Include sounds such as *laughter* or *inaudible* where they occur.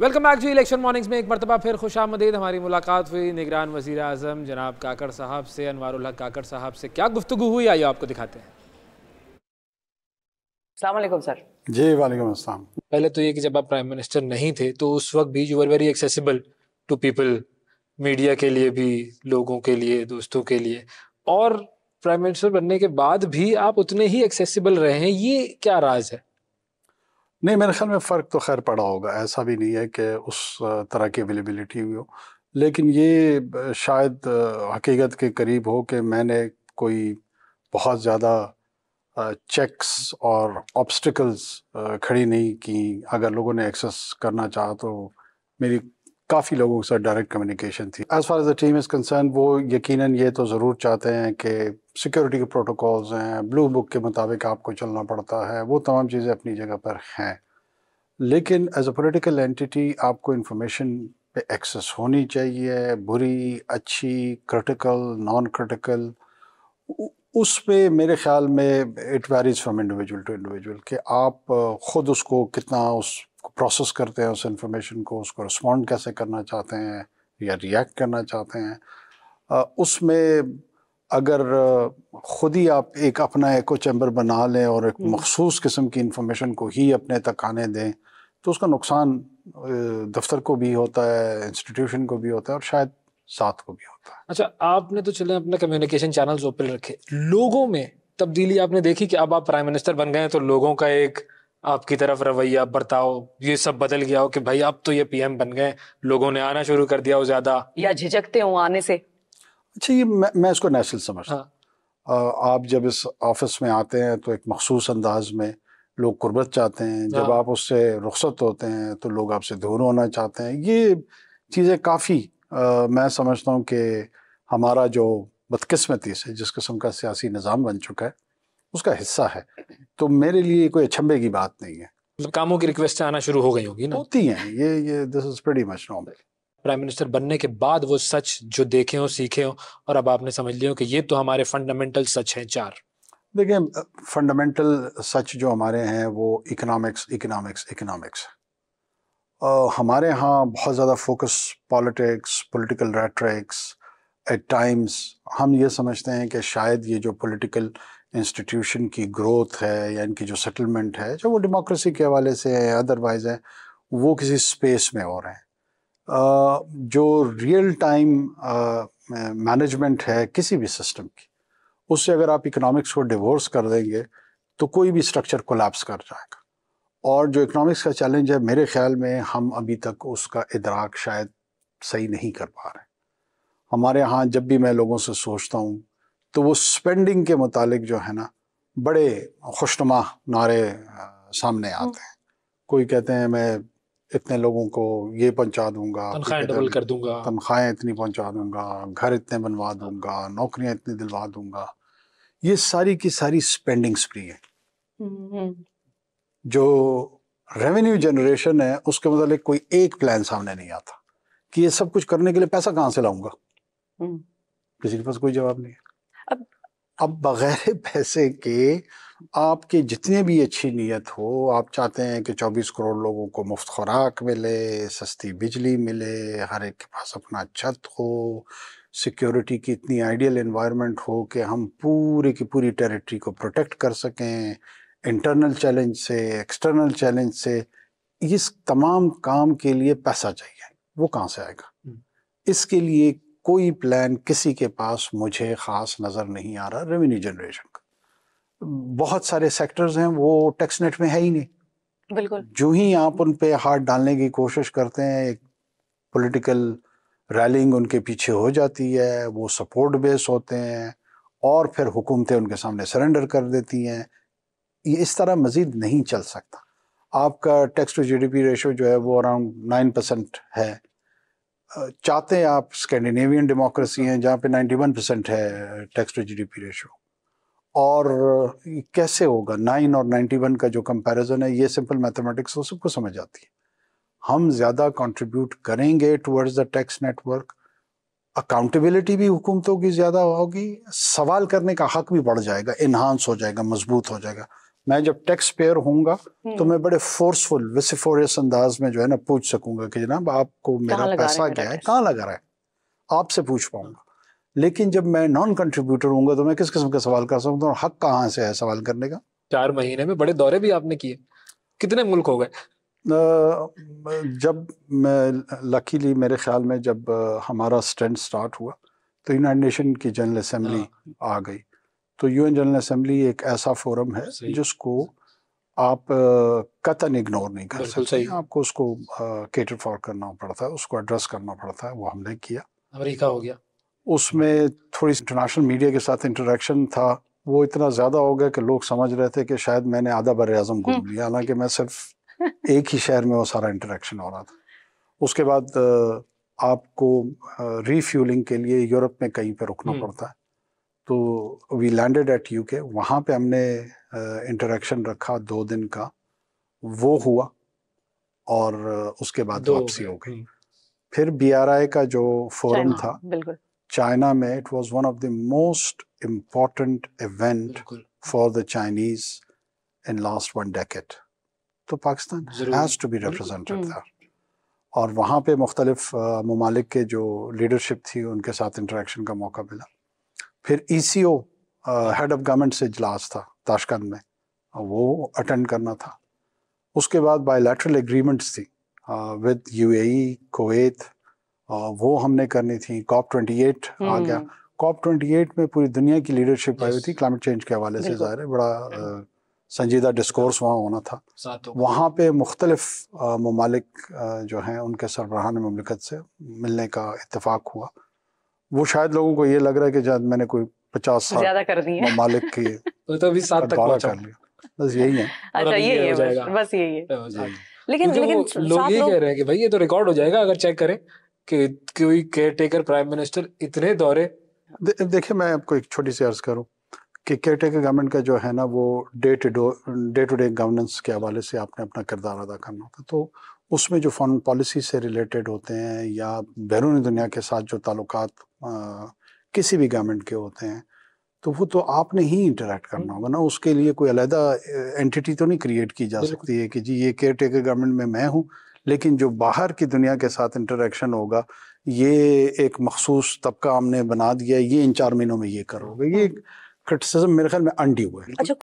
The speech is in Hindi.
वेलकम बैक जी इलेक्शन मॉर्निंग्स में एक मरतबा फिर खुश आमदीद हमारी मुलाकात हुई निगरान वजी अजम जनाब काकड़ साहब से अनवर हक काकड़ साहब से क्या गुफ्तु हुई आइए आपको दिखाते हैं सर जी वालेकुम अस्सलाम पहले तो ये कि जब आप प्राइम मिनिस्टर नहीं थे तो उस वक्त भी you are very accessible to people media के लिए भी लोगों के लिए दोस्तों के लिए और प्राइम मिनिस्टर बनने के बाद भी आप उतने ही एक्सेसिबल रहे हैं ये क्या राज है नहीं मेरे ख्याल में फ़र्क तो खैर पड़ा होगा ऐसा भी नहीं है कि उस तरह की अवेलेबिलिटी हुई हो लेकिन ये शायद हकीकत के करीब हो कि मैंने कोई बहुत ज़्यादा चेक्स और ऑब्स्टिकल्स खड़ी नहीं की अगर लोगों ने एक्सेस करना चाहा तो मेरी काफ़ी लोगों के साथ डायरेक्ट कम्युनिकेशन थी as far as the team is concern वो यकीनन ये तो ज़रूर चाहते हैं कि सिक्योरिटी के प्रोटोकॉल्स हैं ब्लू बुक के मुताबिक आपको चलना पड़ता है वो तमाम चीज़ें अपनी जगह पर हैं लेकिन एज अ पोलिटिकल एंटिटी आपको इन्फॉर्मेशन पे एक्सेस होनी चाहिए बुरी अच्छी क्रिटिकल नॉन क्रिटिकल उस पर मेरे ख्याल में it varies from individual to individual कि आप ख़ुद उसको कितना उस प्रोसेस करते हैं उस इंफॉर्मेशन को उसको रिस्पॉन्ड कैसे करना चाहते हैं या रिएक्ट करना चाहते हैं उसमें अगर ख़ुद ही आप एक अपना एको चैम्बर बना लें और एक हम्म। मखसूस किस्म की इंफॉर्मेशन को ही अपने तक आने दें तो उसका नुकसान दफ्तर को भी होता है इंस्टीट्यूशन को भी होता है और शायद साथ को भी होता है अच्छा आपने तो चले अपने कम्युनिकेशन चैनल्स ओपन रखे लोगों में तब्दीली आपने देखी कि अब आप प्राइम मिनिस्टर बन गए तो लोगों का एक आपकी तरफ रवैया बर्ताव ये सब बदल गया हो कि भाई अब तो ये पीएम बन गए लोगों ने आना शुरू कर दिया हो ज्यादा या झिझकते हो आने से अच्छा ये मैं, मैं इसको नेचुरल समझता हाँ। आप जब इस ऑफिस में आते हैं तो एक मखसूस अंदाज में लोग कुर्बत चाहते हैं हाँ। जब आप उससे रुख्सत होते हैं तो लोग आपसे दूर होना चाहते हैं ये चीज़ें काफ़ी आ, मैं समझता हूँ कि हमारा जो बदकस्मती से जिस किस्म का सियासी निज़ाम बन चुका है उसका हिस्सा है तो मेरे लिए कोई अचंभे की बात नहीं है मतलब कामों की रिक्वेस्ट आना शुरू हो गई होगी ना होती हैं ये ये this is very much normal prime minister बनने के बाद वो सच जो देखे हो सीखे हो और अब आपने समझ लिया हो कि ये तो हमारे फंडामेंटल सच हैं चार देखिए फंडामेंटल सच जो हमारे हैं वो इकोनॉमिक्स इकोनॉमिक्स इकोनॉमिक्स हमारे यहाँ बहुत ज़्यादा focus politics political rhetorics at times हम ये समझते हैं कि शायद ये जो पॉलिटिकल इंस्टीट्यूशन की ग्रोथ है या इनकी जो सेटलमेंट है जो वो डेमोक्रेसी के हवाले से है अदरवाइज़ है वो किसी स्पेस में हो रहे हैं जो रियल टाइम मैनेजमेंट है किसी भी सिस्टम की उससे अगर आप इकोनॉमिक्स को डिवोर्स कर देंगे तो कोई भी स्ट्रक्चर कोलैप्स कर जाएगा और जो इकोनॉमिक्स का चैलेंज है मेरे ख्याल में हम अभी तक उसका इदराक शायद सही नहीं कर पा रहे हमारे यहाँ जब भी मैं लोगों से सोचता हूँ तो वो स्पेंडिंग के मुतालिक जो है ना बड़े खुशनुमा नारे सामने हम्म। आते हैं कोई कहते हैं मैं इतने लोगों को ये पहुंचा दूंगा तनख्वाहें डबल कर दूंगा तनख्वाहें इतनी पहुंचा दूंगा घर इतने बनवा दूंगा नौकरियां इतनी दिलवा दूंगा ये सारी की सारी स्पेंडिंग स्प्री है हम्म, हम्म। जो रेवेन्यू जनरेशन है उसके मतलब कोई एक प्लान सामने नहीं आता कि ये सब कुछ करने के लिए पैसा कहाँ से लाऊंगा हम्म। किसी के पास कोई जवाब नहीं है अब अब बगैर *laughs* पैसे के आपके जितने भी अच्छी नीयत हो आप चाहते हैं कि 24 करोड़ लोगों को मुफ्त खुराक मिले सस्ती बिजली मिले हर एक के पास अपना छत हो सिक्योरिटी की इतनी आइडियल इन्वायरमेंट हो कि हम पूरे की पूरी टेरिटरी को प्रोटेक्ट कर सकें इंटरनल चैलेंज से एक्सटर्नल चैलेंज से इस तमाम काम के लिए पैसा चाहिए वो कहाँ से आएगा हम्म। इसके लिए कोई प्लान किसी के पास मुझे ख़ास नज़र नहीं आ रहा रेवेन्यू जनरेशन का बहुत सारे सेक्टर्स हैं वो टैक्स नेट में है ही नहीं बिल्कुल जो ही आप उन पे हाथ डालने की कोशिश करते हैं एक पॉलिटिकल रैलिंग उनके पीछे हो जाती है वो सपोर्ट बेस होते हैं और फिर हुकूमतें उनके सामने सरेंडर कर देती हैं ये इस तरह मज़ीद नहीं चल सकता आपका टैक्स टू जीडीपी रेशो जो है वो अराउंड नाइन परसेंट है चाहते हैं आप स्कैंडिनेवियन डेमोक्रेसी हैं जहाँ पे वन परसेंट है टैक्स टू जीडीपी रेशो और कैसे होगा नाइन और नाइन्टी वन का जो कंपैरिजन है ये सिंपल मैथमेटिक्स हो सबको समझ आती है हम ज़्यादा कंट्रीब्यूट करेंगे towards the tax network accountability भी हुकूमतों की ज़्यादा होगी सवाल करने का हक भी बढ़ जाएगा इन्हांस हो जाएगा मजबूत हो जाएगा मैं जब टैक्स पेयर होऊंगा तो हम्म। मैं बड़े फोर्सफुल विसिफोरियस अंदाज में जो है ना पूछ सकूंगा कि जनाब आपको मेरा पैसा क्या है कहाँ लगा रहा है आपसे पूछ पाऊंगा लेकिन जब मैं नॉन कंट्रीब्यूटर हूँ तो मैं किस किस्म का सवाल कर सकता हूँ हक कहाँ से है सवाल करने का चार महीने में बड़े दौरे भी आपने किए कितने मुल्क हो गए जब मैं लकीली मेरे ख्याल में जब हमारा स्टैंड स्टार्ट हुआ तो यूनाइट नेशन की जनरल असम्बली हाँ। आ गई तो यूएन जनरल असम्बली एक ऐसा फोरम है जिसको आप कतन इग्नोर नहीं कर सकते आपको उसको केटर फॉर करना पड़ता है उसको एड्रेस करना पड़ता है वो हमने किया अमेरिका हो गया उसमें थोड़ी इंटरनेशनल मीडिया के साथ इंटरेक्शन था वो इतना ज़्यादा हो गया कि लोग समझ रहे थे कि शायद मैंने आधा बर आजम घूम लिया हालांकि मैं सिर्फ *laughs* एक ही शहर में वो सारा इंटरेक्शन हो रहा था उसके बाद आपको रीफ्यूलिंग के लिए यूरोप में कहीं पर रुकना हम्म। पड़ता है तो वी लैंडेड एट यूके वहाँ पे हमने इंटरेक्शन रखा दो दिन का वो हुआ और उसके बाद वापसी हो गई हम्म। फिर बीआरआई का जो फोरम था चाइना में it was one of the most important event for the Chinese in last one decade तो Pakistan has to be represented था और वहाँ पे मुख्तलिफ ममालिक के जो लीडरशिप थी उनके साथ इंटरेक्शन का मौका मिला फिर ई हेड ऑफ गवर्नमेंट से इजलास था ताशकंद में uh, वो अटेंड करना था उसके बाद बायोलैटरल एग्रीमेंट्स थी विद यू ए कोवैत वो हमने करनी थी कॉप ट्वेंटी एट आ हम्म। गया कॉप ट्वेंटी एट में पूरी दुनिया की लीडरशिप आई हुई थी क्लाइमेट चेंज के हवाले से ज़ाहिर है बड़ा uh, संजीदा डिस्कोर्स वहाँ होना था वहाँ पे मुख्तलफ uh, ममालिक जो हैं उनके सरबराहान ममलिकत से मिलने का इतफ़ाक़ हुआ वो शायद लोगों को ये लग रहा है कि शायद मैंने कोई पचास साल ज्यादा कर दी है मालिक की *laughs* तो, तो अभी सात तक पहुंचा कर लिया बस यही है अच्छा यही है बस यही है हाँ। लेकिन लेकिन लोग ये कह रहे हैं कि भाई ये तो रिकॉर्ड हो जाएगा अगर चेक करें कि कोई केयर टेकर प्राइम मिनिस्टर इतने दौरे देखिए मैं आपको एक छोटी सी अर्ज करूं कि केयर टेकर गवर्नमेंट का जो है ना वो day to day to day governance के हवाले से आपने अपना किरदार अदा करना होता तो उसमें जो फॉरेन पॉलिसी से रिलेटेड होते हैं या बैरूनी दुनिया के साथ जो ताल्लुक किसी भी गवर्नमेंट के होते हैं तो वो तो आपने ही इंटरेक्ट करना होगा ना उसके लिए कोई अलहदा एंटिटी तो नहीं क्रिएट की जा सकती है कि जी ये केयर टेकर गवर्नमेंट में मैं हूँ लेकिन जो बाहर की दुनिया के साथ इंटरेक्शन होगा ये एक मखसूस तबका हमने बना दिया ये इन चार महीनों में ये करोगे ये क्रिटिसिज्म हाँ। मेरे ख्याल में अंडी हुआ है अच्छा